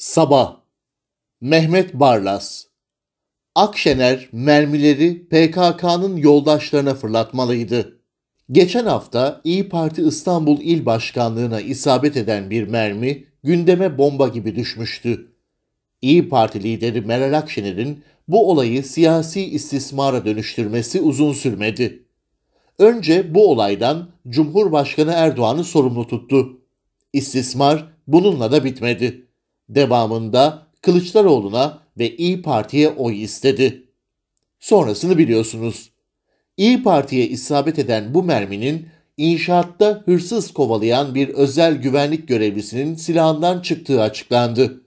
Sabah Mehmet Barlas Akşener mermileri PKK'nın yoldaşlarına fırlatmalıydı. Geçen hafta İyi Parti İstanbul İl Başkanlığı'na isabet eden bir mermi gündeme bomba gibi düşmüştü. İyi Parti lideri Meral Akşener'in bu olayı siyasi istismara dönüştürmesi uzun sürmedi. Önce bu olaydan Cumhurbaşkanı Erdoğan'ı sorumlu tuttu. İstismar bununla da bitmedi devamında Kılıçdaroğlu'na ve İyi Parti'ye oy istedi. Sonrasını biliyorsunuz. İyi Parti'ye isabet eden bu merminin inşaatta hırsız kovalayan bir özel güvenlik görevlisinin silahından çıktığı açıklandı.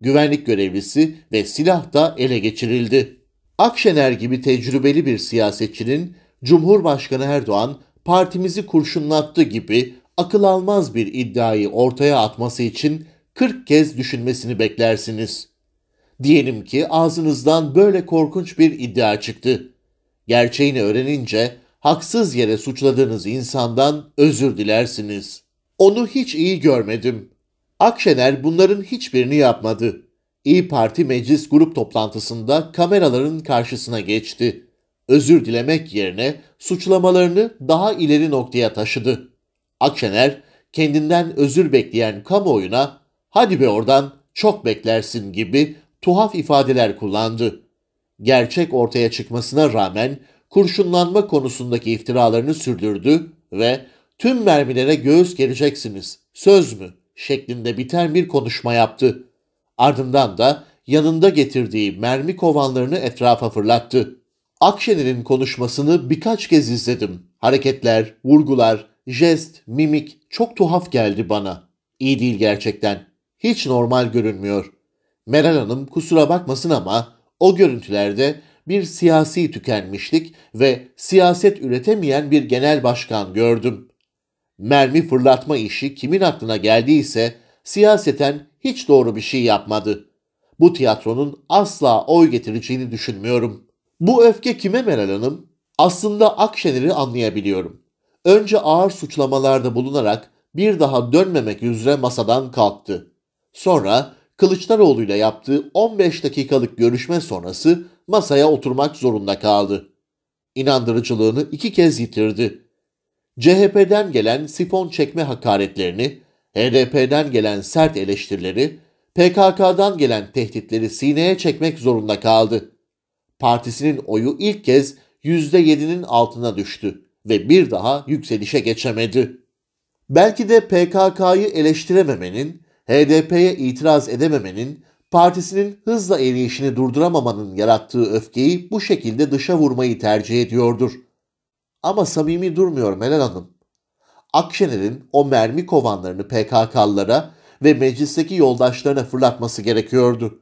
Güvenlik görevlisi ve silah da ele geçirildi. Akşener gibi tecrübeli bir siyasetçinin Cumhurbaşkanı Erdoğan partimizi kurşunlattı gibi akıl almaz bir iddiayı ortaya atması için 40 kez düşünmesini beklersiniz. Diyelim ki ağzınızdan böyle korkunç bir iddia çıktı. Gerçeğini öğrenince haksız yere suçladığınız insandan özür dilersiniz. Onu hiç iyi görmedim. Akşener bunların hiçbirini yapmadı. İyi Parti meclis grup toplantısında kameraların karşısına geçti. Özür dilemek yerine suçlamalarını daha ileri noktaya taşıdı. Akşener kendinden özür bekleyen kamuoyuna hadi be oradan çok beklersin gibi tuhaf ifadeler kullandı. Gerçek ortaya çıkmasına rağmen kurşunlanma konusundaki iftiralarını sürdürdü ve tüm mermilere göğüs geleceksiniz söz mü şeklinde biten bir konuşma yaptı. Ardından da yanında getirdiği mermi kovanlarını etrafa fırlattı. Akşener'in konuşmasını birkaç kez izledim. Hareketler, vurgular, jest, mimik çok tuhaf geldi bana. İyi değil gerçekten hiç normal görünmüyor. Meral Hanım kusura bakmasın ama o görüntülerde bir siyasi tükenmişlik ve siyaset üretemeyen bir genel başkan gördüm. Mermi fırlatma işi kimin aklına geldiyse siyaseten hiç doğru bir şey yapmadı. Bu tiyatronun asla oy getireceğini düşünmüyorum. Bu öfke kime Meral Hanım? Aslında Akşener'i anlayabiliyorum. Önce ağır suçlamalarda bulunarak bir daha dönmemek üzere masadan kalktı. Sonra Kılıçdaroğlu ile yaptığı 15 dakikalık görüşme sonrası masaya oturmak zorunda kaldı. İnandırıcılığını iki kez yitirdi. CHP'den gelen sifon çekme hakaretlerini, HDP'den gelen sert eleştirileri, PKK'dan gelen tehditleri sineye çekmek zorunda kaldı. Partisinin oyu ilk kez %7'nin altına düştü ve bir daha yükselişe geçemedi. Belki de PKK'yı eleştirememenin HDP'ye itiraz edememenin, partisinin hızla eriyişini durduramamanın yarattığı öfkeyi bu şekilde dışa vurmayı tercih ediyordur. Ama samimi durmuyor Meral Hanım. Akşener'in o mermi kovanlarını PKK'lılara ve meclisteki yoldaşlarına fırlatması gerekiyordu.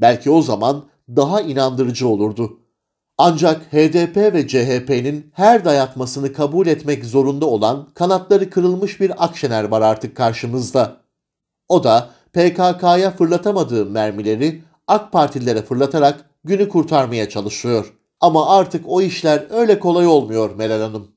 Belki o zaman daha inandırıcı olurdu. Ancak HDP ve CHP'nin her dayatmasını kabul etmek zorunda olan kanatları kırılmış bir Akşener var artık karşımızda. O da PKK'ya fırlatamadığı mermileri AK Partililere fırlatarak günü kurtarmaya çalışıyor. Ama artık o işler öyle kolay olmuyor Meral Hanım.